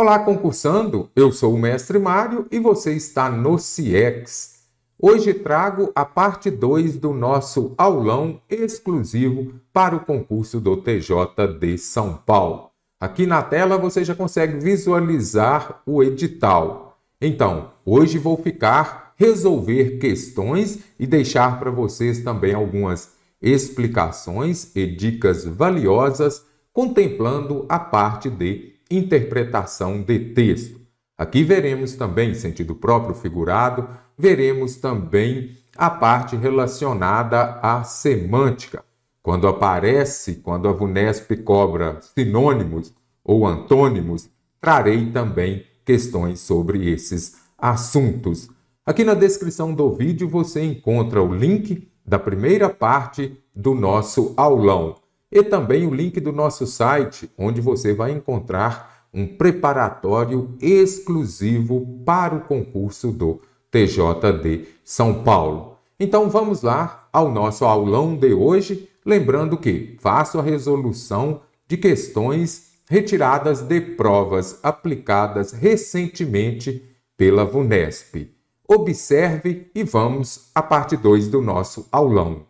Olá, concursando! Eu sou o mestre Mário e você está no CIEX. Hoje trago a parte 2 do nosso aulão exclusivo para o concurso do TJ de São Paulo. Aqui na tela você já consegue visualizar o edital. Então, hoje vou ficar resolver questões e deixar para vocês também algumas explicações e dicas valiosas contemplando a parte de interpretação de texto. Aqui veremos também sentido próprio figurado, veremos também a parte relacionada à semântica. Quando aparece, quando a VUNESP cobra sinônimos ou antônimos, trarei também questões sobre esses assuntos. Aqui na descrição do vídeo você encontra o link da primeira parte do nosso aulão e também o link do nosso site, onde você vai encontrar um preparatório exclusivo para o concurso do TJD São Paulo. Então vamos lá ao nosso aulão de hoje, lembrando que faço a resolução de questões retiradas de provas aplicadas recentemente pela VUNESP. Observe e vamos à parte 2 do nosso aulão.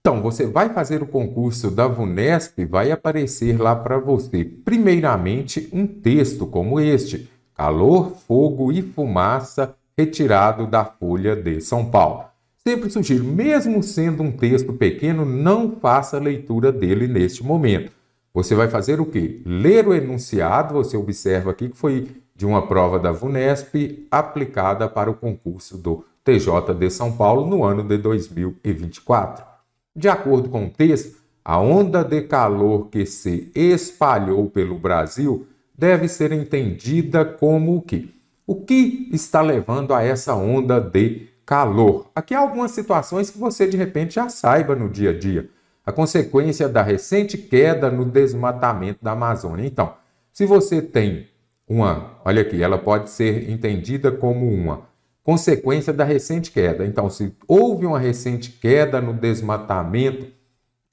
Então, você vai fazer o concurso da VUNESP, vai aparecer lá para você, primeiramente, um texto como este: Calor, fogo e fumaça retirado da Folha de São Paulo. Sempre sugiro, mesmo sendo um texto pequeno, não faça a leitura dele neste momento. Você vai fazer o quê? Ler o enunciado, você observa aqui que foi de uma prova da VUNESP aplicada para o concurso do TJ de São Paulo no ano de 2024. De acordo com o texto, a onda de calor que se espalhou pelo Brasil deve ser entendida como o que? O que está levando a essa onda de calor? Aqui há algumas situações que você de repente já saiba no dia a dia. A consequência da recente queda no desmatamento da Amazônia. Então, se você tem uma, olha aqui, ela pode ser entendida como uma consequência da recente queda. Então, se houve uma recente queda no desmatamento,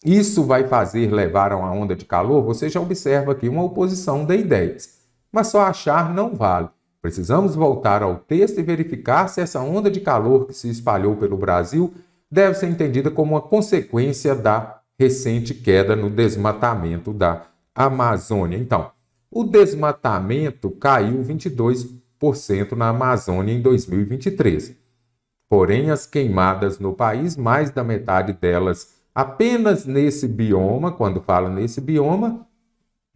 isso vai fazer levar a uma onda de calor? Você já observa aqui uma oposição de ideias. Mas só achar não vale. Precisamos voltar ao texto e verificar se essa onda de calor que se espalhou pelo Brasil deve ser entendida como uma consequência da recente queda no desmatamento da Amazônia. Então, o desmatamento caiu 22 cento na Amazônia em 2023. Porém, as queimadas no país, mais da metade delas apenas nesse bioma, quando falo nesse bioma,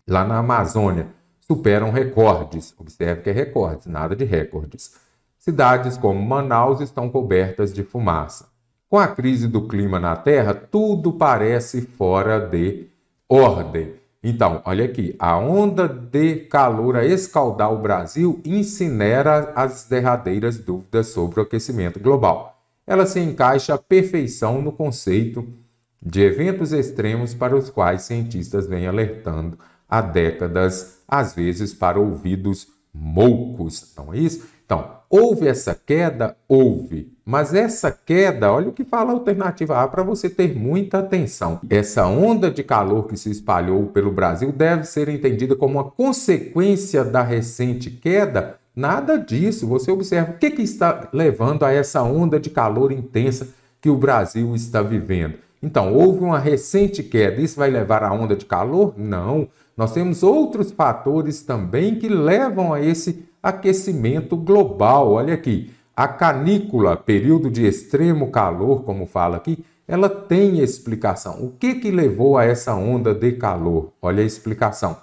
lá na Amazônia, superam recordes. Observe que é recordes, nada de recordes. Cidades como Manaus estão cobertas de fumaça. Com a crise do clima na Terra, tudo parece fora de ordem. Então, olha aqui, a onda de calor a escaldar o Brasil incinera as derradeiras dúvidas sobre o aquecimento global. Ela se encaixa à perfeição no conceito de eventos extremos para os quais cientistas vêm alertando há décadas, às vezes para ouvidos moucos, então é isso? Então, houve essa queda? Houve. Mas essa queda, olha o que fala a alternativa A para você ter muita atenção. Essa onda de calor que se espalhou pelo Brasil deve ser entendida como uma consequência da recente queda? Nada disso. Você observa o que, que está levando a essa onda de calor intensa que o Brasil está vivendo. Então, houve uma recente queda. Isso vai levar a onda de calor? Não. Nós temos outros fatores também que levam a esse aquecimento global. Olha aqui. A canícula, período de extremo calor, como fala aqui, ela tem explicação. O que, que levou a essa onda de calor? Olha a explicação.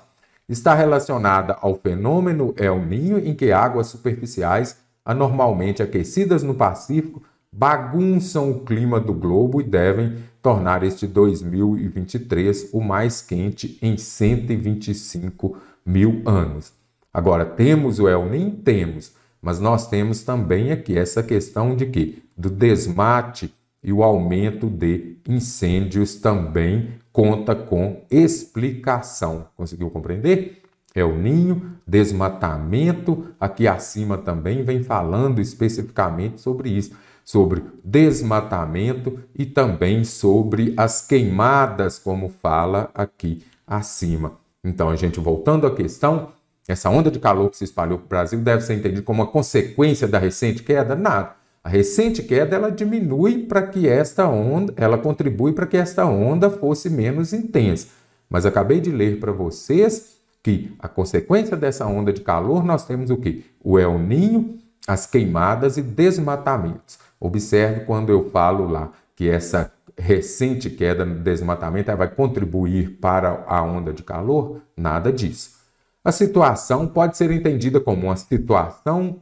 Está relacionada ao fenômeno El Ninho, em que águas superficiais anormalmente aquecidas no Pacífico bagunçam o clima do globo e devem tornar este 2023 o mais quente em 125 mil anos. Agora, temos o El Ninho? Temos. Mas nós temos também aqui essa questão de que do desmate e o aumento de incêndios também conta com explicação. Conseguiu compreender? É o ninho, desmatamento, aqui acima também vem falando especificamente sobre isso, sobre desmatamento e também sobre as queimadas, como fala aqui acima. Então, a gente voltando à questão, essa onda de calor que se espalhou para o Brasil deve ser entendida como uma consequência da recente queda? Nada. A recente queda ela diminui para que esta onda, ela contribui para que esta onda fosse menos intensa. Mas acabei de ler para vocês que a consequência dessa onda de calor nós temos o que? O El Ninho, as queimadas e desmatamentos. Observe quando eu falo lá que essa recente queda no desmatamento vai contribuir para a onda de calor, nada disso. A situação pode ser entendida como uma situação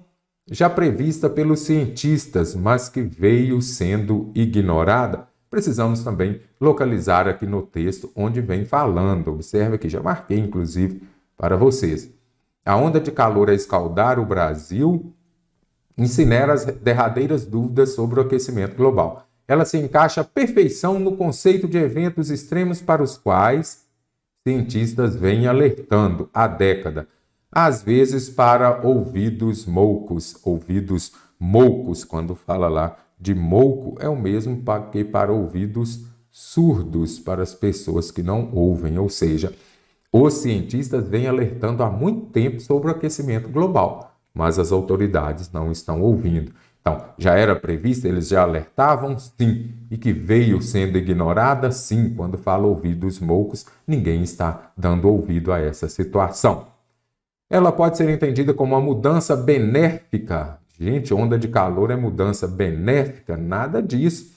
já prevista pelos cientistas, mas que veio sendo ignorada. Precisamos também localizar aqui no texto onde vem falando. Observe que já marquei, inclusive, para vocês. A onda de calor a escaldar o Brasil incinera as derradeiras dúvidas sobre o aquecimento global. Ela se encaixa à perfeição no conceito de eventos extremos para os quais cientistas vêm alertando há década, às vezes para ouvidos moucos, ouvidos moucos, quando fala lá de mouco, é o mesmo que para ouvidos surdos, para as pessoas que não ouvem, ou seja, os cientistas vêm alertando há muito tempo sobre o aquecimento global, mas as autoridades não estão ouvindo. Então, já era prevista, eles já alertavam, sim, e que veio sendo ignorada, sim, quando fala ouvidos moucos, ninguém está dando ouvido a essa situação. Ela pode ser entendida como uma mudança benéfica. Gente, onda de calor é mudança benéfica, nada disso.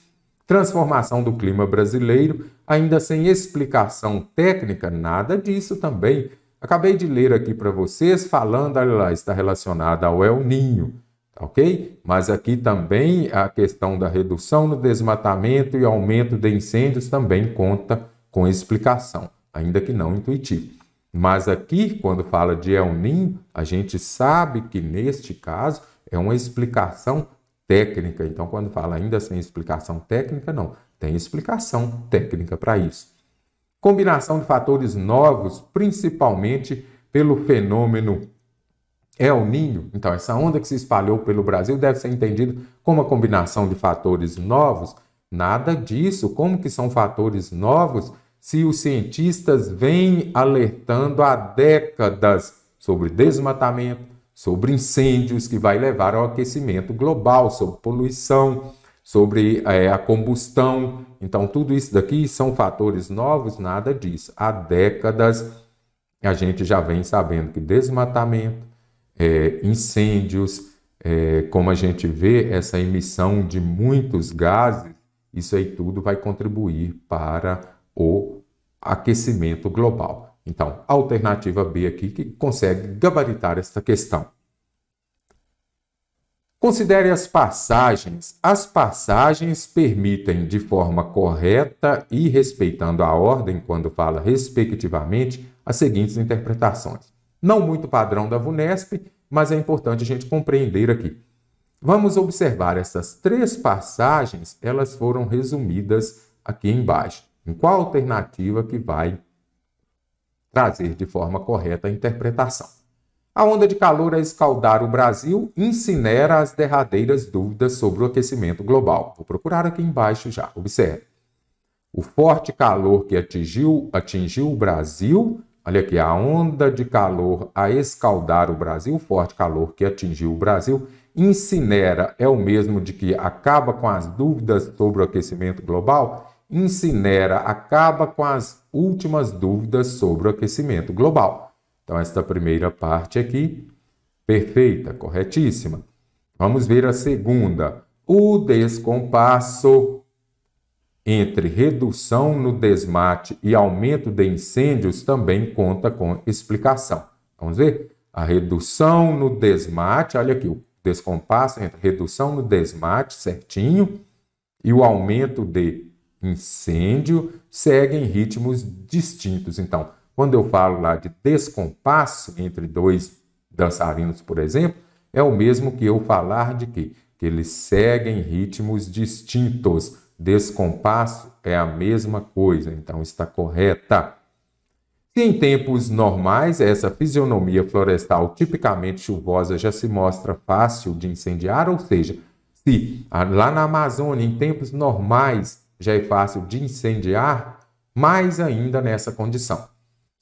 Transformação do clima brasileiro, ainda sem explicação técnica, nada disso também. Acabei de ler aqui para vocês, falando, olha lá, está relacionada ao El Ninho ok? Mas aqui também a questão da redução no desmatamento e aumento de incêndios também conta com explicação, ainda que não intuitivo. Mas aqui, quando fala de El Ninho, a gente sabe que neste caso é uma explicação técnica. Então, quando fala ainda sem explicação técnica, não, tem explicação técnica para isso. Combinação de fatores novos, principalmente pelo fenômeno é o Ninho. Então, essa onda que se espalhou pelo Brasil deve ser entendida como uma combinação de fatores novos. Nada disso. Como que são fatores novos se os cientistas vêm alertando há décadas sobre desmatamento, sobre incêndios que vai levar ao aquecimento global, sobre poluição, sobre é, a combustão. Então, tudo isso daqui são fatores novos, nada disso. Há décadas a gente já vem sabendo que desmatamento, é, incêndios, é, como a gente vê essa emissão de muitos gases, isso aí tudo vai contribuir para o aquecimento global. Então, alternativa B aqui que consegue gabaritar esta questão. Considere as passagens. As passagens permitem, de forma correta e respeitando a ordem, quando fala respectivamente, as seguintes interpretações não muito padrão da VUNESP, mas é importante a gente compreender aqui. Vamos observar essas três passagens, elas foram resumidas aqui embaixo. Em qual alternativa que vai trazer de forma correta a interpretação? A onda é de calor a escaldar o Brasil incinera as derradeiras dúvidas sobre o aquecimento global. Vou procurar aqui embaixo já, observe. O forte calor que atingiu, atingiu o Brasil Olha aqui, a onda de calor a escaldar o Brasil, o forte calor que atingiu o Brasil, incinera é o mesmo de que acaba com as dúvidas sobre o aquecimento global? Incinera acaba com as últimas dúvidas sobre o aquecimento global. Então, esta primeira parte aqui, perfeita, corretíssima. Vamos ver a segunda. O descompasso entre redução no desmate e aumento de incêndios também conta com explicação. Vamos ver? A redução no desmate, olha aqui, o descompasso entre redução no desmate certinho e o aumento de incêndio seguem ritmos distintos. Então, quando eu falo lá de descompasso entre dois dançarinos, por exemplo, é o mesmo que eu falar de quê? Que eles seguem ritmos distintos descompasso é a mesma coisa, então está correta. Se em tempos normais essa fisionomia florestal tipicamente chuvosa já se mostra fácil de incendiar, ou seja, se lá na Amazônia em tempos normais já é fácil de incendiar, mais ainda nessa condição.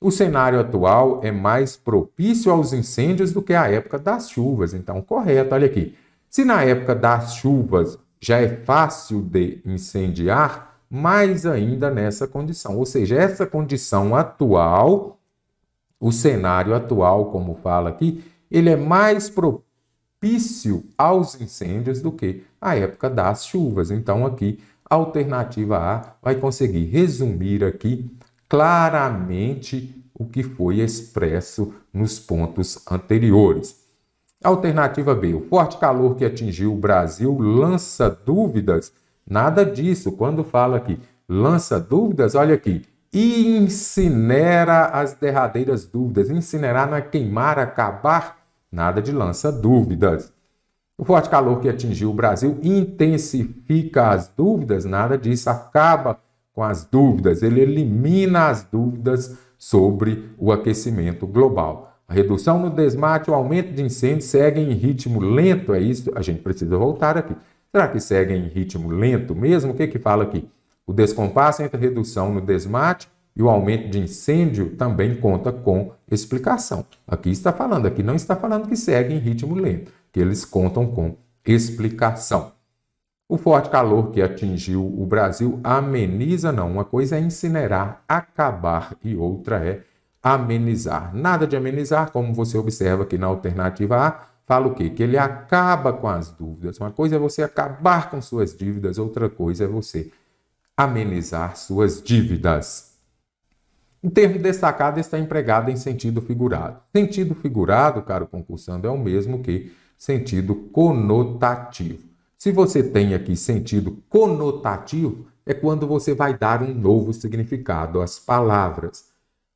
O cenário atual é mais propício aos incêndios do que a época das chuvas, então correto, olha aqui. Se na época das chuvas já é fácil de incendiar, mais ainda nessa condição. Ou seja, essa condição atual, o cenário atual, como fala aqui, ele é mais propício aos incêndios do que a época das chuvas. Então, aqui, a alternativa A vai conseguir resumir aqui claramente o que foi expresso nos pontos anteriores. Alternativa B: o forte calor que atingiu o Brasil lança dúvidas. Nada disso. Quando fala que lança dúvidas, olha aqui. Incinera as derradeiras dúvidas. Incinerar não é queimar, é acabar. Nada de lança dúvidas. O forte calor que atingiu o Brasil intensifica as dúvidas. Nada disso. Acaba com as dúvidas. Ele elimina as dúvidas sobre o aquecimento global. A redução no desmate, o aumento de incêndios seguem em ritmo lento, é isso? A gente precisa voltar aqui. Será que seguem em ritmo lento mesmo? O que, que fala aqui? O descompasso entre a redução no desmate e o aumento de incêndio também conta com explicação. Aqui está falando, aqui não está falando que segue em ritmo lento, que eles contam com explicação. O forte calor que atingiu o Brasil ameniza, não. Uma coisa é incinerar, acabar, e outra é amenizar. Nada de amenizar, como você observa aqui na alternativa A, fala o quê? Que ele acaba com as dúvidas. Uma coisa é você acabar com suas dívidas, outra coisa é você amenizar suas dívidas. O termo destacado está empregado em sentido figurado. Sentido figurado, caro concursando, é o mesmo que sentido conotativo. Se você tem aqui sentido conotativo, é quando você vai dar um novo significado às palavras.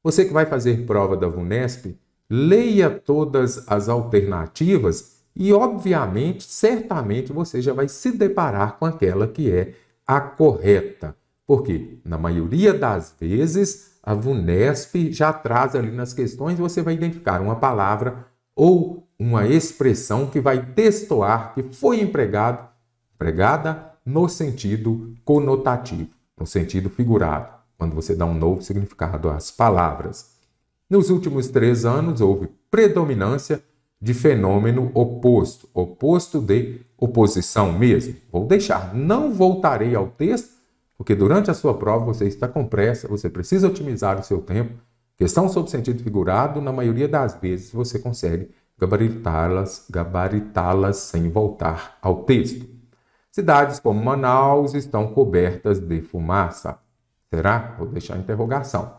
Você que vai fazer prova da VUNESP, leia todas as alternativas e, obviamente, certamente você já vai se deparar com aquela que é a correta. Porque, na maioria das vezes, a VUNESP já traz ali nas questões, você vai identificar uma palavra ou uma expressão que vai destoar, que foi empregado, empregada no sentido conotativo, no sentido figurado quando você dá um novo significado às palavras. Nos últimos três anos, houve predominância de fenômeno oposto, oposto de oposição mesmo. Vou deixar, não voltarei ao texto, porque durante a sua prova você está com pressa, você precisa otimizar o seu tempo. Questão sobre sentido figurado, na maioria das vezes você consegue gabaritá-las, gabaritá-las sem voltar ao texto. Cidades como Manaus estão cobertas de fumaça. Será? Vou deixar a interrogação.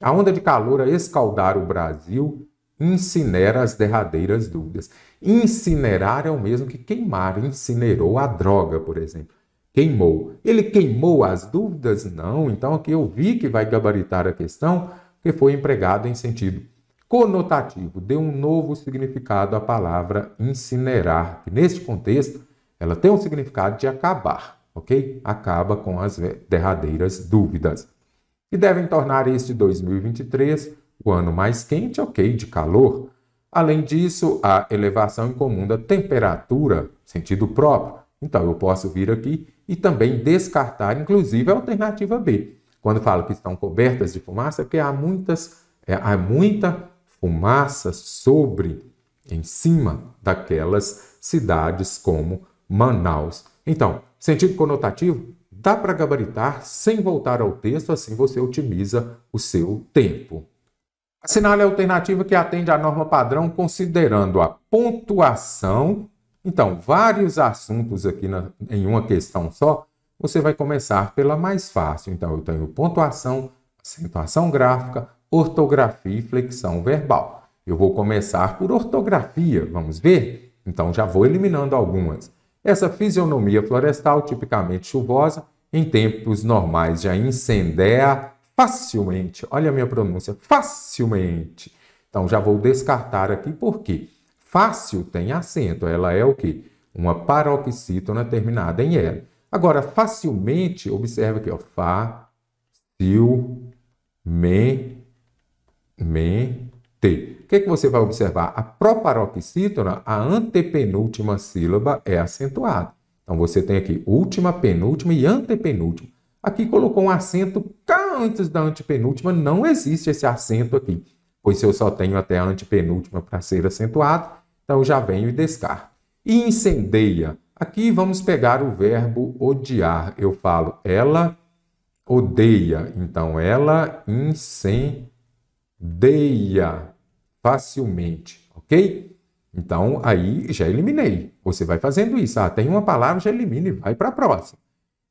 A onda de calor a escaldar o Brasil incinera as derradeiras dúvidas. Incinerar é o mesmo que queimar, incinerou a droga, por exemplo. Queimou. Ele queimou as dúvidas? Não. Então aqui eu vi que vai gabaritar a questão, que foi empregado em sentido conotativo, deu um novo significado à palavra incinerar, que neste contexto ela tem o um significado de acabar ok? Acaba com as derradeiras dúvidas. E devem tornar este 2023 o ano mais quente, ok, de calor. Além disso, a elevação incomum da temperatura, sentido próprio. Então, eu posso vir aqui e também descartar, inclusive, a alternativa B. Quando falo que estão cobertas de fumaça, é porque há, muitas, é, há muita fumaça sobre, em cima daquelas cidades como Manaus. Então, sentido conotativo, dá para gabaritar sem voltar ao texto, assim você otimiza o seu tempo. Assinale a alternativa que atende à norma padrão considerando a pontuação. Então, vários assuntos aqui na, em uma questão só, você vai começar pela mais fácil. Então, eu tenho pontuação, acentuação gráfica, ortografia e flexão verbal. Eu vou começar por ortografia, vamos ver? Então, já vou eliminando algumas. Essa fisionomia florestal, tipicamente chuvosa, em tempos normais já incendeia facilmente. Olha a minha pronúncia, facilmente. Então já vou descartar aqui porque fácil tem acento, ela é o que? Uma paroxítona terminada em L. Agora, facilmente, observa aqui, ó, facilmente, me, te que, que você vai observar? A proparoxítona, a antepenúltima sílaba é acentuada. Então você tem aqui última, penúltima e antepenúltima. Aqui colocou um acento cá antes da antepenúltima, não existe esse acento aqui, pois eu só tenho até a antepenúltima para ser acentuado, então já venho e descarto. E incendeia. Aqui vamos pegar o verbo odiar. Eu falo ela odeia, então ela incendeia facilmente, ok? Então, aí já eliminei. Você vai fazendo isso. Ah, tem uma palavra, já elimina e vai para a próxima.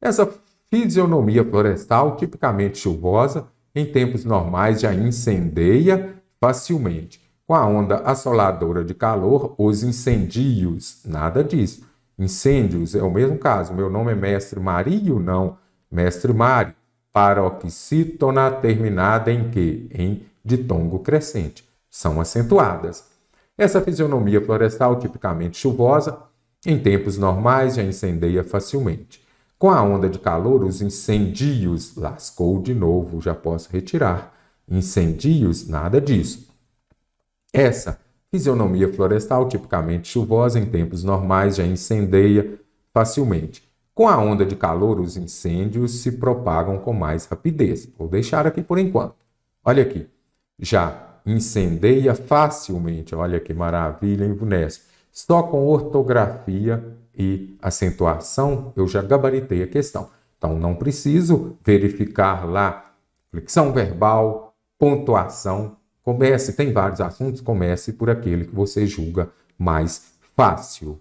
Essa fisionomia florestal, tipicamente chuvosa, em tempos normais já incendeia facilmente. Com a onda assoladora de calor, os incendios, nada disso. Incêndios é o mesmo caso. Meu nome é mestre Mario, não mestre Mário. Paroxítona terminada em que? Em ditongo crescente são acentuadas. Essa fisionomia florestal, tipicamente chuvosa, em tempos normais já incendeia facilmente. Com a onda de calor, os incendios, lascou de novo, já posso retirar. Incendios, nada disso. Essa fisionomia florestal, tipicamente chuvosa, em tempos normais já incendeia facilmente. Com a onda de calor, os incêndios se propagam com mais rapidez. Vou deixar aqui por enquanto. Olha aqui. Já incendeia facilmente. Olha que maravilha, hein, Vunesp? Só com ortografia e acentuação eu já gabaritei a questão. Então não preciso verificar lá flexão verbal, pontuação. Comece, tem vários assuntos, comece por aquele que você julga mais fácil.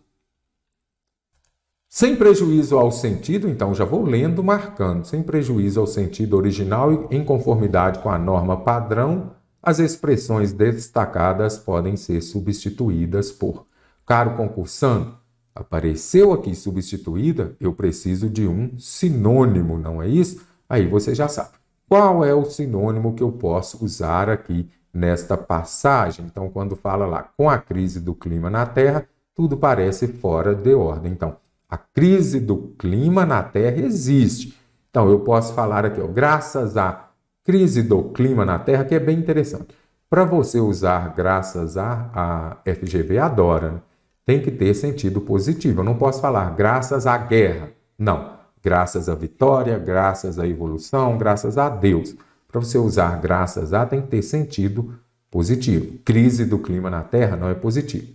Sem prejuízo ao sentido, então já vou lendo, marcando, sem prejuízo ao sentido original e em conformidade com a norma padrão as expressões destacadas podem ser substituídas por caro concursando, apareceu aqui substituída, eu preciso de um sinônimo, não é isso? Aí você já sabe. Qual é o sinônimo que eu posso usar aqui nesta passagem? Então, quando fala lá com a crise do clima na Terra, tudo parece fora de ordem. Então, a crise do clima na Terra existe. Então, eu posso falar aqui, ó, graças a crise do clima na Terra, que é bem interessante. Para você usar graças a, a FGV, adora, né? tem que ter sentido positivo. Eu não posso falar graças à guerra. Não. Graças à vitória, graças à evolução, graças a Deus. Para você usar graças a, tem que ter sentido positivo. Crise do clima na Terra não é positivo.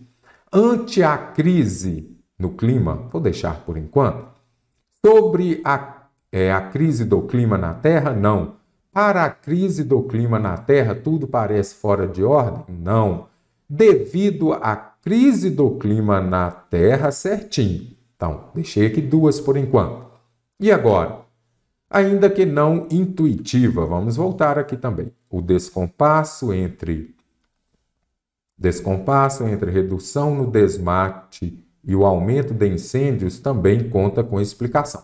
Ante a crise no clima, vou deixar por enquanto. Sobre a, é, a crise do clima na Terra, não. Para a crise do clima na Terra, tudo parece fora de ordem? Não. Devido à crise do clima na Terra, certinho. Então, deixei aqui duas por enquanto. E agora? Ainda que não intuitiva, vamos voltar aqui também. O descompasso entre descompasso entre redução no desmate e o aumento de incêndios também conta com explicação.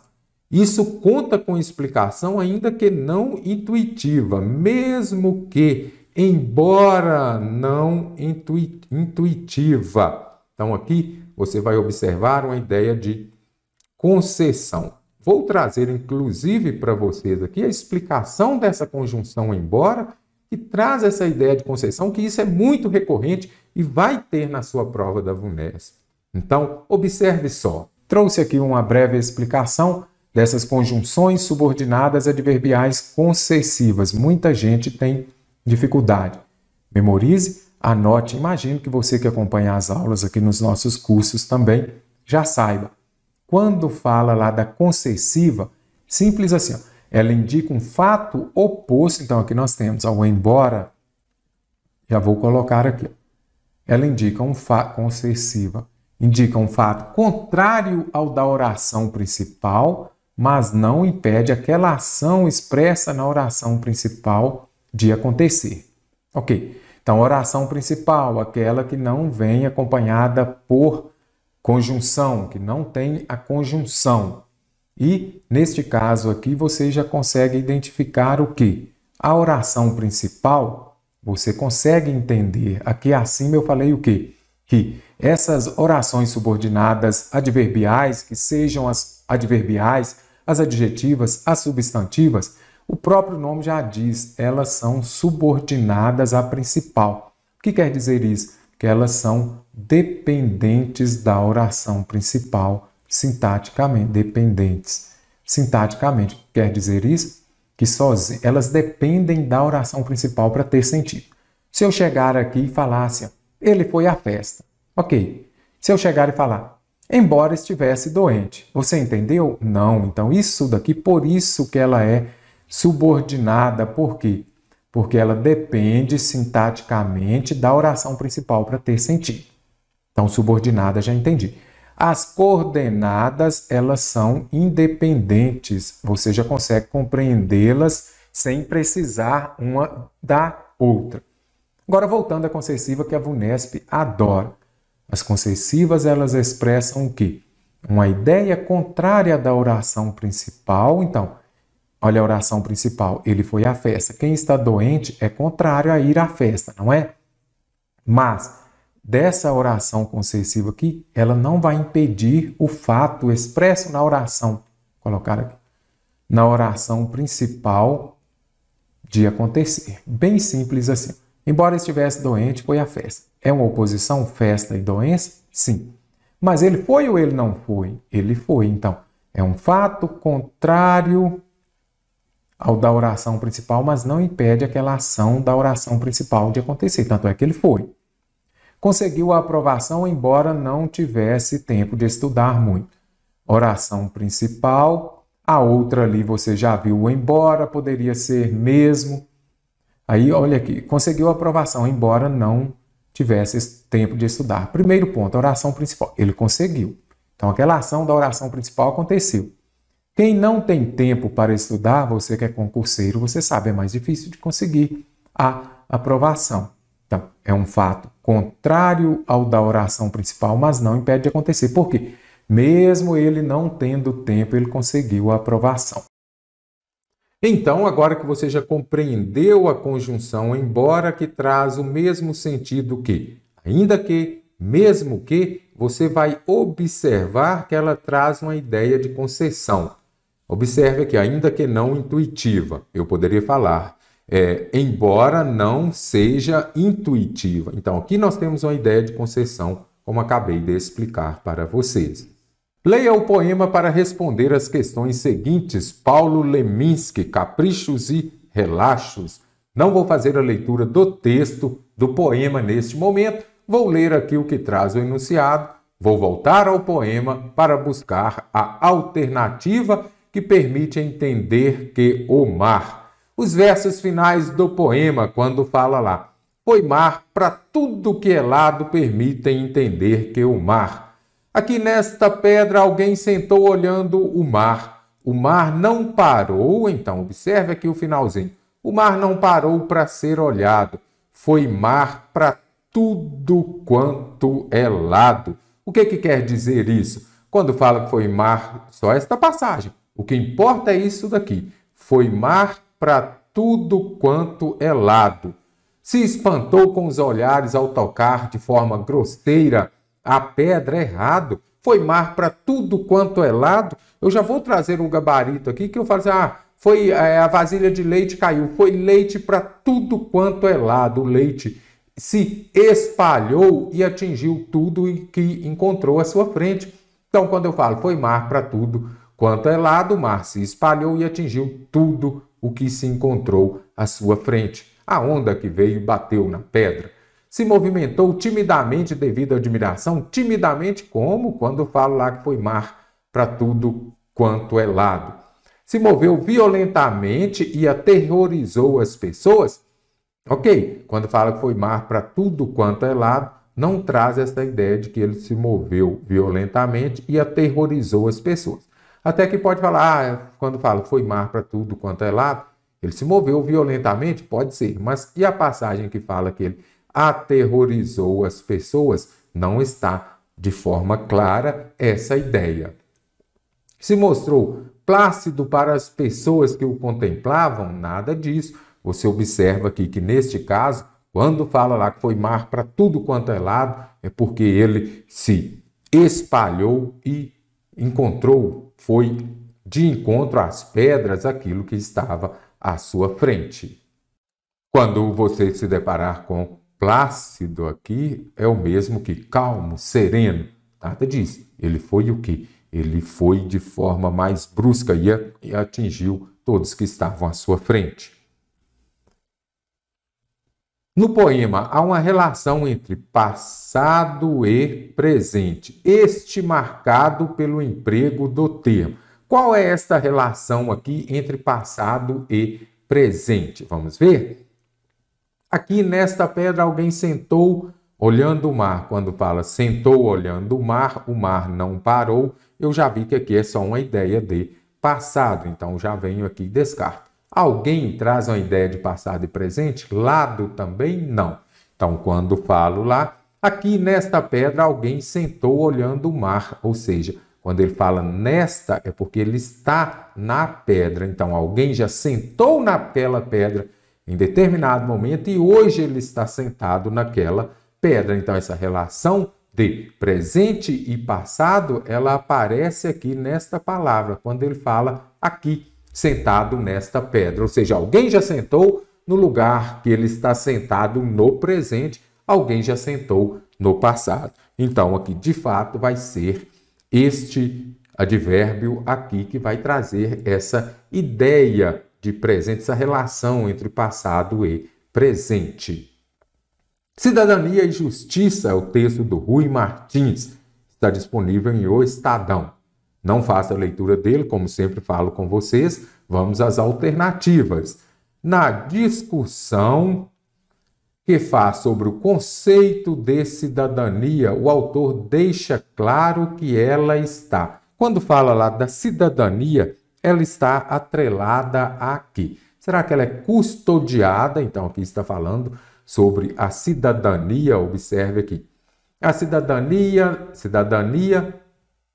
Isso conta com explicação, ainda que não intuitiva, mesmo que, embora não intui intuitiva. Então, aqui você vai observar uma ideia de concessão. Vou trazer, inclusive, para vocês aqui a explicação dessa conjunção embora, que traz essa ideia de concessão, que isso é muito recorrente e vai ter na sua prova da VUNESP. Então, observe só. Trouxe aqui uma breve explicação dessas conjunções subordinadas adverbiais concessivas. Muita gente tem dificuldade. Memorize, anote, imagino que você que acompanha as aulas aqui nos nossos cursos também já saiba. Quando fala lá da concessiva, simples assim, ó, ela indica um fato oposto. Então aqui nós temos ao embora, já vou colocar aqui. Ó. Ela indica um fato concessiva, indica um fato contrário ao da oração principal mas não impede aquela ação expressa na oração principal de acontecer. Ok, então oração principal, aquela que não vem acompanhada por conjunção, que não tem a conjunção. E neste caso aqui você já consegue identificar o que? A oração principal, você consegue entender. Aqui acima eu falei o quê? Que essas orações subordinadas adverbiais, que sejam as adverbiais as adjetivas, as substantivas, o próprio nome já diz, elas são subordinadas à principal. O que quer dizer isso? Que elas são dependentes da oração principal, sintaticamente dependentes. Sintaticamente, quer dizer isso? Que sozinho, elas dependem da oração principal para ter sentido. Se eu chegar aqui e falasse, assim, ele foi à festa, ok. Se eu chegar e falar, embora estivesse doente. Você entendeu? Não. Então, isso daqui, por isso que ela é subordinada. Por quê? Porque ela depende sintaticamente da oração principal para ter sentido. Então, subordinada, já entendi. As coordenadas, elas são independentes. Você já consegue compreendê-las sem precisar uma da outra. Agora, voltando à concessiva que a VUNESP adora. As concessivas elas expressam o quê? Uma ideia contrária da oração principal. Então, olha a oração principal, ele foi à festa. Quem está doente é contrário a ir à festa, não é? Mas dessa oração concessiva aqui, ela não vai impedir o fato expresso na oração, Vou colocar aqui, na oração principal de acontecer. Bem simples assim. Embora estivesse doente, foi à festa. É uma oposição festa e doença? Sim. Mas ele foi ou ele não foi? Ele foi, então. É um fato contrário ao da oração principal, mas não impede aquela ação da oração principal de acontecer. Tanto é que ele foi. Conseguiu a aprovação, embora não tivesse tempo de estudar muito. Oração principal, a outra ali você já viu, embora poderia ser mesmo, Aí, olha aqui, conseguiu a aprovação, embora não tivesse tempo de estudar. Primeiro ponto, a oração principal. Ele conseguiu. Então, aquela ação da oração principal aconteceu. Quem não tem tempo para estudar, você que é concurseiro, você sabe, é mais difícil de conseguir a aprovação. Então, é um fato contrário ao da oração principal, mas não impede de acontecer. Por quê? Mesmo ele não tendo tempo, ele conseguiu a aprovação. Então, agora que você já compreendeu a conjunção embora que traz o mesmo sentido que, ainda que, mesmo que, você vai observar que ela traz uma ideia de concessão. Observe que, ainda que não intuitiva, eu poderia falar, é, embora não seja intuitiva. Então, aqui nós temos uma ideia de concessão, como acabei de explicar para vocês. Leia o poema para responder as questões seguintes. Paulo Leminski, Caprichos e Relaxos. Não vou fazer a leitura do texto do poema neste momento, vou ler aqui o que traz o enunciado, vou voltar ao poema para buscar a alternativa que permite entender que o mar. Os versos finais do poema, quando fala lá, foi mar para tudo que é lado, permitem entender que o mar. Aqui nesta pedra alguém sentou olhando o mar. O mar não parou, então observe aqui o finalzinho. O mar não parou para ser olhado. Foi mar para tudo quanto é lado. O que, que quer dizer isso? Quando fala que foi mar, só esta passagem. O que importa é isso daqui. Foi mar para tudo quanto é lado. Se espantou com os olhares ao tocar de forma grosseira a pedra é errado, foi mar para tudo quanto é lado. Eu já vou trazer um gabarito aqui que eu falo assim: ah, foi é, a vasilha de leite caiu, foi leite para tudo quanto é lado. O leite se espalhou e atingiu tudo que encontrou à sua frente. Então, quando eu falo foi mar para tudo quanto é lado, o mar se espalhou e atingiu tudo o que se encontrou à sua frente. A onda que veio bateu na pedra se movimentou timidamente devido à admiração, timidamente como quando falo lá que foi mar para tudo quanto é lado. Se moveu violentamente e aterrorizou as pessoas. Ok, quando fala que foi mar para tudo quanto é lado, não traz essa ideia de que ele se moveu violentamente e aterrorizou as pessoas. Até que pode falar, ah, quando fala foi mar para tudo quanto é lado, ele se moveu violentamente, pode ser, mas e a passagem que fala que ele aterrorizou as pessoas. Não está de forma clara essa ideia. Se mostrou plácido para as pessoas que o contemplavam? Nada disso. Você observa aqui que neste caso, quando fala lá que foi mar para tudo quanto é lado, é porque ele se espalhou e encontrou, foi de encontro às pedras aquilo que estava à sua frente. Quando você se deparar com Plácido aqui é o mesmo que calmo, sereno. Tarta diz. Ele foi o que? Ele foi de forma mais brusca e atingiu todos que estavam à sua frente. No poema, há uma relação entre passado e presente, este marcado pelo emprego do termo. Qual é esta relação aqui entre passado e presente? Vamos ver? Aqui nesta pedra alguém sentou olhando o mar. Quando fala sentou olhando o mar, o mar não parou. Eu já vi que aqui é só uma ideia de passado, então já venho aqui e descarto. Alguém traz uma ideia de passado e presente? Lado também não. Então, quando falo lá, aqui nesta pedra alguém sentou olhando o mar, ou seja, quando ele fala nesta, é porque ele está na pedra. Então, alguém já sentou naquela pedra em determinado momento e hoje ele está sentado naquela pedra. Então, essa relação de presente e passado, ela aparece aqui nesta palavra, quando ele fala aqui, sentado nesta pedra. Ou seja, alguém já sentou no lugar que ele está sentado no presente, alguém já sentou no passado. Então, aqui de fato vai ser este advérbio aqui que vai trazer essa ideia de presente, essa relação entre passado e presente. Cidadania e Justiça é o texto do Rui Martins. Está disponível em O Estadão. Não faça a leitura dele, como sempre falo com vocês. Vamos às alternativas. Na discussão que faz sobre o conceito de cidadania, o autor deixa claro que ela está. Quando fala lá da cidadania, ela está atrelada aqui. Será que ela é custodiada? Então, aqui está falando sobre a cidadania, observe aqui. A cidadania, cidadania,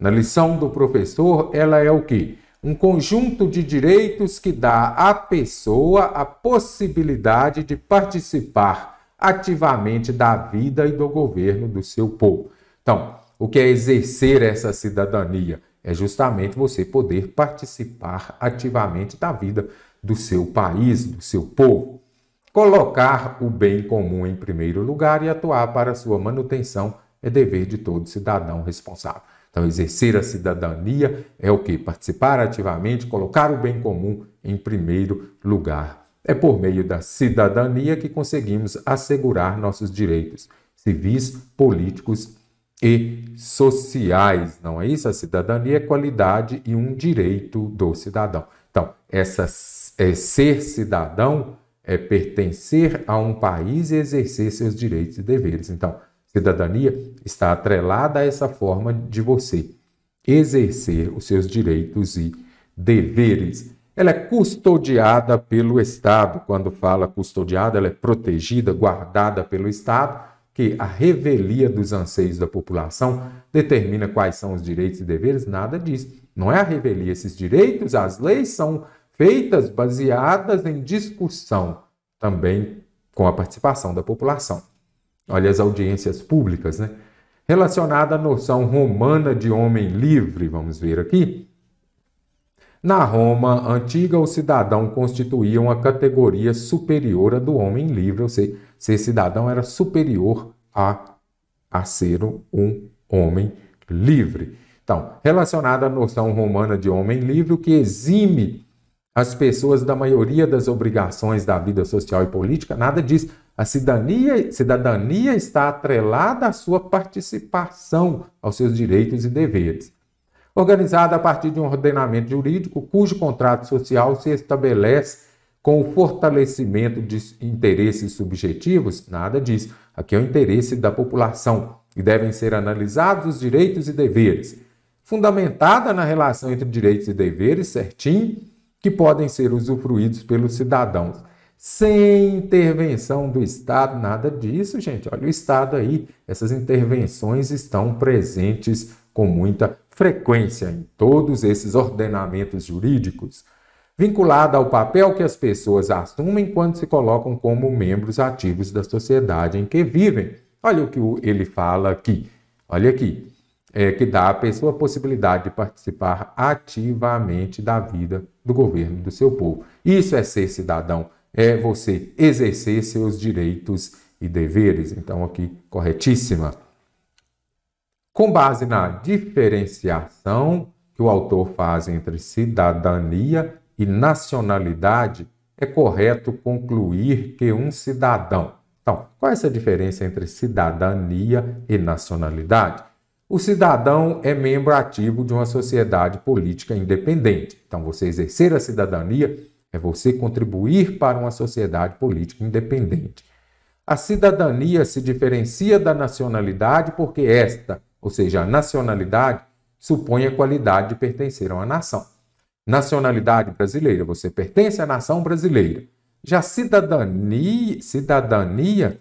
na lição do professor, ela é o quê? Um conjunto de direitos que dá à pessoa a possibilidade de participar ativamente da vida e do governo do seu povo. Então, o que é exercer essa cidadania? é justamente você poder participar ativamente da vida do seu país, do seu povo. Colocar o bem comum em primeiro lugar e atuar para sua manutenção é dever de todo cidadão responsável. Então, exercer a cidadania é o que? Participar ativamente, colocar o bem comum em primeiro lugar. É por meio da cidadania que conseguimos assegurar nossos direitos civis, políticos e e sociais, não é isso? A cidadania é qualidade e um direito do cidadão. Então, essa, é, ser cidadão é pertencer a um país e exercer seus direitos e deveres. Então, cidadania está atrelada a essa forma de você exercer os seus direitos e deveres. Ela é custodiada pelo Estado. Quando fala custodiada, ela é protegida, guardada pelo Estado que a revelia dos anseios da população determina quais são os direitos e deveres, nada disso. Não é a revelia. Esses direitos, as leis são feitas baseadas em discussão, também com a participação da população. Olha as audiências públicas, né? Relacionada à noção romana de homem livre, vamos ver aqui, na Roma antiga, o cidadão constituía uma categoria superior à do homem livre, ou seja, ser cidadão era superior a, a ser um homem livre. Então, relacionada à noção romana de homem livre, o que exime as pessoas da maioria das obrigações da vida social e política, nada disso. A cidadania, cidadania está atrelada à sua participação, aos seus direitos e deveres organizada a partir de um ordenamento jurídico cujo contrato social se estabelece com o fortalecimento de interesses subjetivos? Nada disso. Aqui é o interesse da população e devem ser analisados os direitos e deveres. Fundamentada na relação entre direitos e deveres, certinho, que podem ser usufruídos pelos cidadãos. Sem intervenção do Estado, nada disso, gente. Olha o Estado aí, essas intervenções estão presentes com muita frequência em todos esses ordenamentos jurídicos, vinculada ao papel que as pessoas assumem quando se colocam como membros ativos da sociedade em que vivem. Olha o que ele fala aqui. Olha aqui. É, que dá à pessoa a possibilidade de participar ativamente da vida do governo do seu povo. Isso é ser cidadão, é você exercer seus direitos e deveres. Então, aqui, corretíssima com base na diferenciação que o autor faz entre cidadania e nacionalidade, é correto concluir que um cidadão. Então, qual é essa diferença entre cidadania e nacionalidade? O cidadão é membro ativo de uma sociedade política independente. Então, você exercer a cidadania é você contribuir para uma sociedade política independente. A cidadania se diferencia da nacionalidade porque esta ou seja, a nacionalidade supõe a qualidade de pertencer a uma nação. Nacionalidade brasileira, você pertence à nação brasileira. Já cidadania, cidadania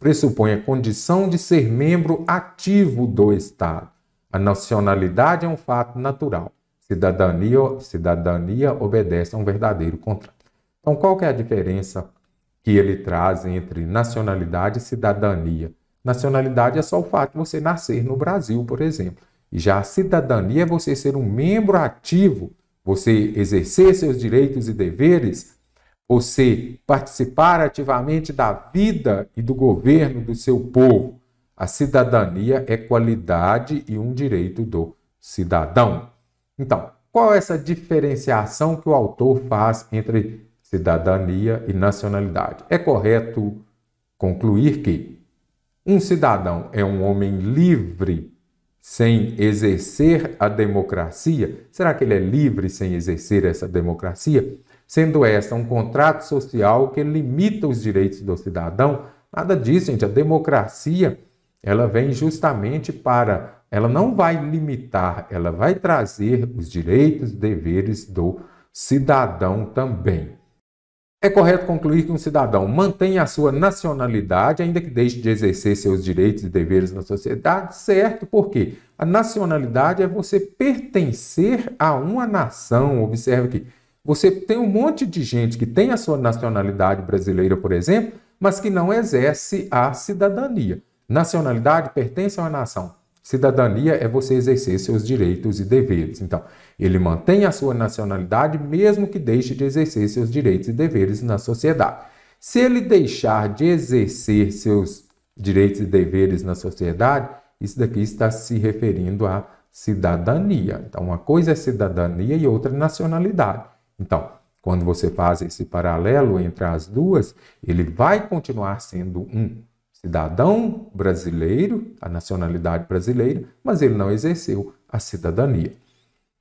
pressupõe a condição de ser membro ativo do Estado. A nacionalidade é um fato natural. Cidadania, cidadania obedece a um verdadeiro contrato. Então, qual que é a diferença que ele traz entre nacionalidade e cidadania? Nacionalidade é só o fato de você nascer no Brasil, por exemplo. E já a cidadania é você ser um membro ativo, você exercer seus direitos e deveres, você participar ativamente da vida e do governo do seu povo. A cidadania é qualidade e um direito do cidadão. Então, qual é essa diferenciação que o autor faz entre cidadania e nacionalidade? É correto concluir que um cidadão é um homem livre sem exercer a democracia? Será que ele é livre sem exercer essa democracia? Sendo esta um contrato social que limita os direitos do cidadão? Nada disso, gente. A democracia, ela vem justamente para ela não vai limitar, ela vai trazer os direitos e deveres do cidadão também. É correto concluir que um cidadão mantém a sua nacionalidade, ainda que deixe de exercer seus direitos e deveres na sociedade, certo? Porque a nacionalidade é você pertencer a uma nação. Observe que você tem um monte de gente que tem a sua nacionalidade brasileira, por exemplo, mas que não exerce a cidadania. Nacionalidade pertence a uma nação. Cidadania é você exercer seus direitos e deveres. Então, ele mantém a sua nacionalidade, mesmo que deixe de exercer seus direitos e deveres na sociedade. Se ele deixar de exercer seus direitos e deveres na sociedade, isso daqui está se referindo à cidadania. Então, uma coisa é cidadania e outra é nacionalidade. Então, quando você faz esse paralelo entre as duas, ele vai continuar sendo um cidadão brasileiro, a nacionalidade brasileira, mas ele não exerceu a cidadania.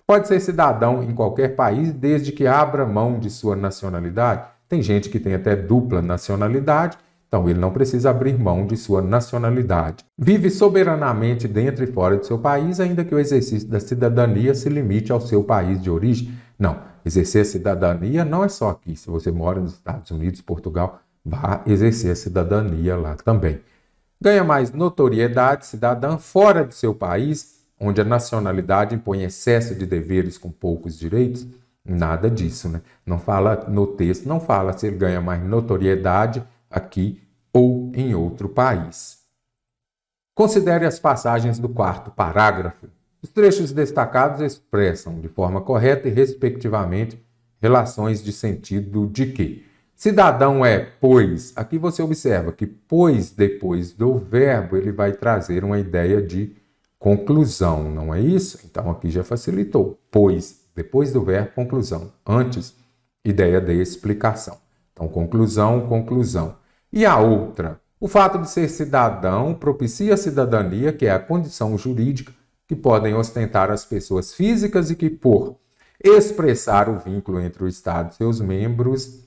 Pode ser cidadão em qualquer país desde que abra mão de sua nacionalidade. Tem gente que tem até dupla nacionalidade, então ele não precisa abrir mão de sua nacionalidade. Vive soberanamente dentro e fora do seu país, ainda que o exercício da cidadania se limite ao seu país de origem. Não, exercer a cidadania não é só aqui. Se você mora nos Estados Unidos, Portugal, vá exercer a cidadania lá também. Ganha mais notoriedade cidadã fora de seu país, onde a nacionalidade impõe excesso de deveres com poucos direitos. Nada disso, né? Não fala no texto, não fala se ele ganha mais notoriedade aqui ou em outro país. Considere as passagens do quarto parágrafo. Os trechos destacados expressam de forma correta e respectivamente relações de sentido de que Cidadão é pois. Aqui você observa que pois depois do verbo ele vai trazer uma ideia de conclusão, não é isso? Então aqui já facilitou. Pois depois do verbo conclusão, antes ideia de explicação. Então conclusão, conclusão. E a outra, o fato de ser cidadão propicia a cidadania, que é a condição jurídica que podem ostentar as pessoas físicas e que por expressar o vínculo entre o Estado e seus membros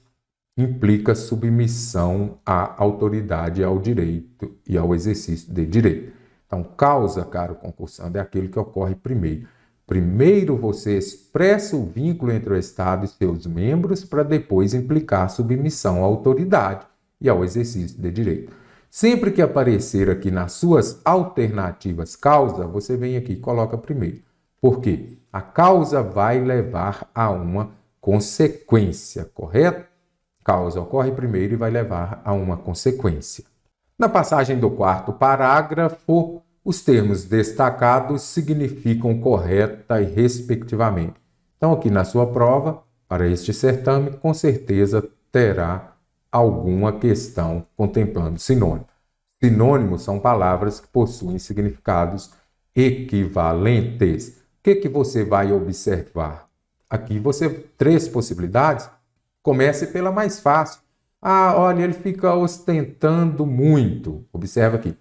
implica submissão à autoridade, ao direito e ao exercício de direito. Então, causa, caro concursando, é aquilo que ocorre primeiro. Primeiro você expressa o vínculo entre o Estado e seus membros para depois implicar submissão à autoridade e ao exercício de direito. Sempre que aparecer aqui nas suas alternativas causa, você vem aqui e coloca primeiro. Por quê? A causa vai levar a uma consequência, correto? Causa ocorre primeiro e vai levar a uma consequência. Na passagem do quarto parágrafo, os termos destacados significam correta e respectivamente. Então, aqui na sua prova, para este certame, com certeza terá alguma questão contemplando sinônimo. Sinônimos são palavras que possuem significados equivalentes. O que, que você vai observar? Aqui você três possibilidades Comece pela mais fácil. Ah, olha, ele fica ostentando muito. Observa aqui,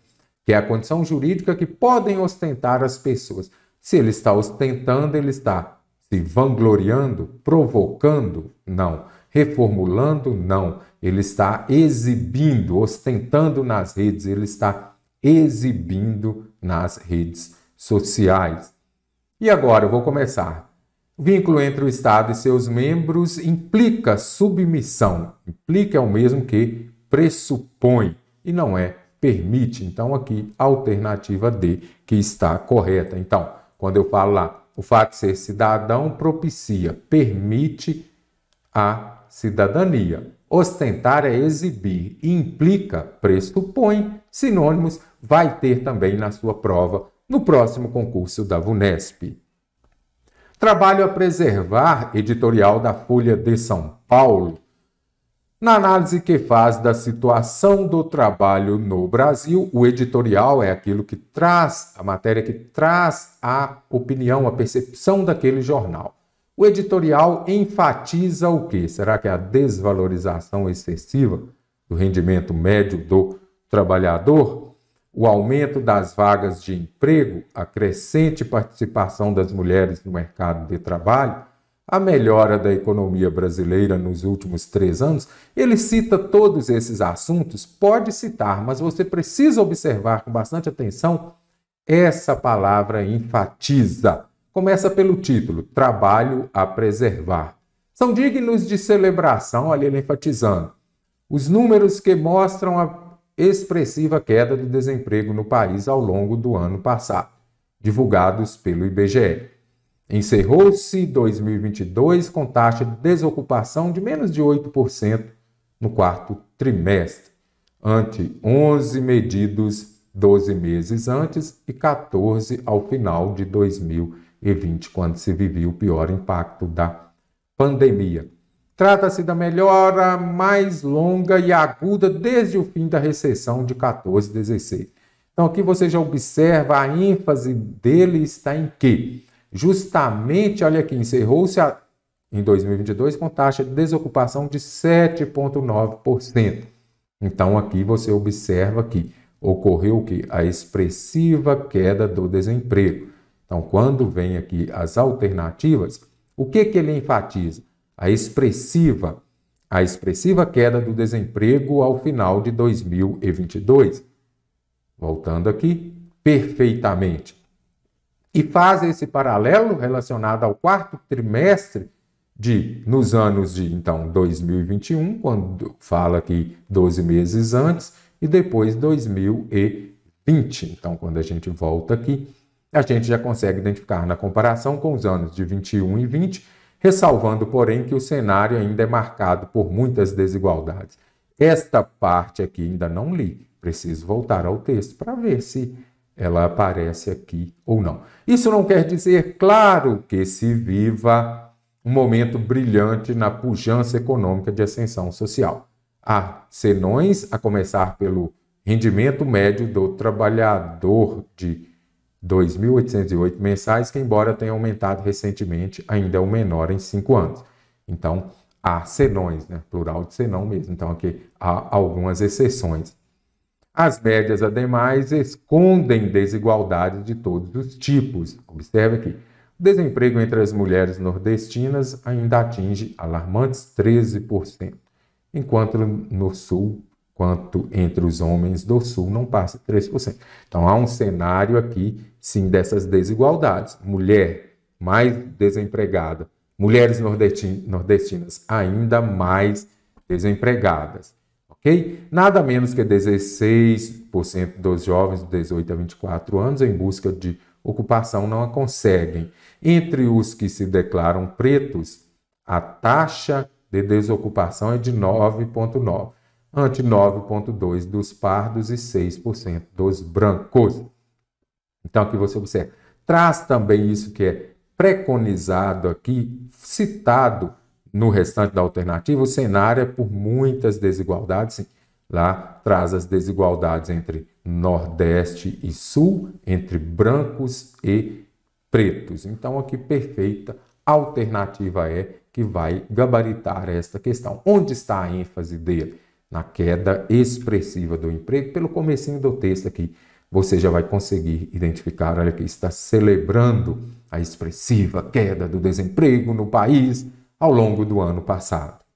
que é a condição jurídica que podem ostentar as pessoas. Se ele está ostentando, ele está se vangloriando, provocando? Não. Reformulando? Não. Ele está exibindo, ostentando nas redes, ele está exibindo nas redes sociais. E agora eu vou começar o vínculo entre o Estado e seus membros implica submissão. Implica é o mesmo que pressupõe e não é permite. Então, aqui, alternativa D, que está correta. Então, quando eu falo lá, o fato de ser cidadão propicia, permite a cidadania. Ostentar é exibir, implica, pressupõe, sinônimos, vai ter também na sua prova no próximo concurso da VUNESP trabalho a preservar, editorial da Folha de São Paulo, na análise que faz da situação do trabalho no Brasil, o editorial é aquilo que traz, a matéria que traz a opinião, a percepção daquele jornal. O editorial enfatiza o que? Será que é a desvalorização excessiva do rendimento médio do trabalhador? o aumento das vagas de emprego, a crescente participação das mulheres no mercado de trabalho, a melhora da economia brasileira nos últimos três anos, ele cita todos esses assuntos, pode citar, mas você precisa observar com bastante atenção essa palavra enfatiza. Começa pelo título: Trabalho a preservar. São dignos de celebração, ali ele enfatizando. Os números que mostram a expressiva queda do desemprego no país ao longo do ano passado, divulgados pelo IBGE. Encerrou-se 2022 com taxa de desocupação de menos de 8% no quarto trimestre, ante 11 medidos 12 meses antes e 14 ao final de 2020, quando se vivia o pior impacto da pandemia. Trata-se da melhora mais longa e aguda desde o fim da recessão de 14 16. Então aqui você já observa a ênfase dele está em que justamente, olha aqui, encerrou-se em 2022 com taxa de desocupação de 7.9%. Então aqui você observa que ocorreu que a expressiva queda do desemprego. Então quando vem aqui as alternativas, o que que ele enfatiza? a expressiva, a expressiva queda do desemprego ao final de 2022. Voltando aqui, perfeitamente. E faz esse paralelo relacionado ao quarto trimestre de nos anos de então 2021, quando fala aqui 12 meses antes, e depois 2020. Então, quando a gente volta aqui, a gente já consegue identificar na comparação com os anos de 21 e 20 ressalvando, porém, que o cenário ainda é marcado por muitas desigualdades. Esta parte aqui ainda não li, preciso voltar ao texto para ver se ela aparece aqui ou não. Isso não quer dizer, claro, que se viva um momento brilhante na pujança econômica de ascensão social. Há senões, a começar pelo rendimento médio do trabalhador de 2.808 mensais, que embora tenha aumentado recentemente, ainda é o menor em cinco anos. Então, há senões, né? plural de senão mesmo. Então, aqui há algumas exceções. As médias, ademais, escondem desigualdades de todos os tipos. Observe aqui. O desemprego entre as mulheres nordestinas ainda atinge alarmantes 13%, enquanto no sul quanto entre os homens do sul não passa de 3%. Então há um cenário aqui, sim, dessas desigualdades. Mulher mais desempregada, mulheres nordestinas ainda mais desempregadas. ok? Nada menos que 16% dos jovens de 18 a 24 anos em busca de ocupação não a conseguem. Entre os que se declaram pretos, a taxa de desocupação é de 9,9% ante 9,2% dos pardos e 6% dos brancos. Então, aqui você observa. Traz também isso que é preconizado aqui, citado no restante da alternativa, o cenário é por muitas desigualdades. Sim. Lá traz as desigualdades entre Nordeste e Sul, entre brancos e pretos. Então, aqui, perfeita alternativa é que vai gabaritar esta questão. Onde está a ênfase dele? na queda expressiva do emprego, pelo comecinho do texto aqui, você já vai conseguir identificar, olha que está celebrando a expressiva queda do desemprego no país ao longo do ano passado.